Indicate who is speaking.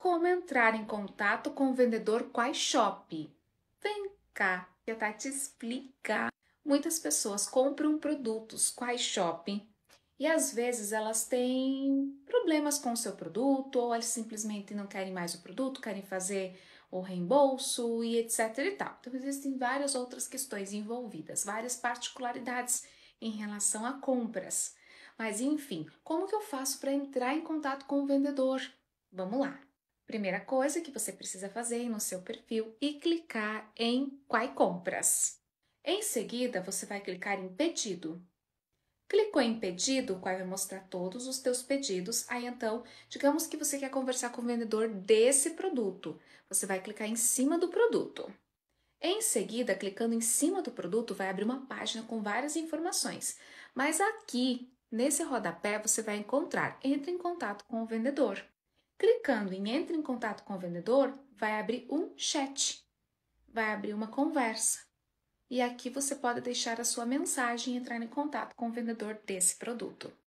Speaker 1: Como entrar em contato com o vendedor Quai Shop? Vem cá, que a te explicar. Muitas pessoas compram produtos Quai Shop e às vezes elas têm problemas com o seu produto ou elas simplesmente não querem mais o produto, querem fazer o reembolso e etc e tal. Então existem várias outras questões envolvidas, várias particularidades em relação a compras. Mas enfim, como que eu faço para entrar em contato com o vendedor? Vamos lá. Primeira coisa que você precisa fazer é ir no seu perfil e clicar em Quai Compras. Em seguida, você vai clicar em Pedido. Clicou em Pedido, o Quai vai mostrar todos os teus pedidos. Aí, então, digamos que você quer conversar com o vendedor desse produto. Você vai clicar em cima do produto. Em seguida, clicando em cima do produto, vai abrir uma página com várias informações. Mas aqui, nesse rodapé, você vai encontrar Entre em contato com o vendedor. Clicando em Entre em contato com o vendedor, vai abrir um chat, vai abrir uma conversa. E aqui você pode deixar a sua mensagem e entrar em contato com o vendedor desse produto.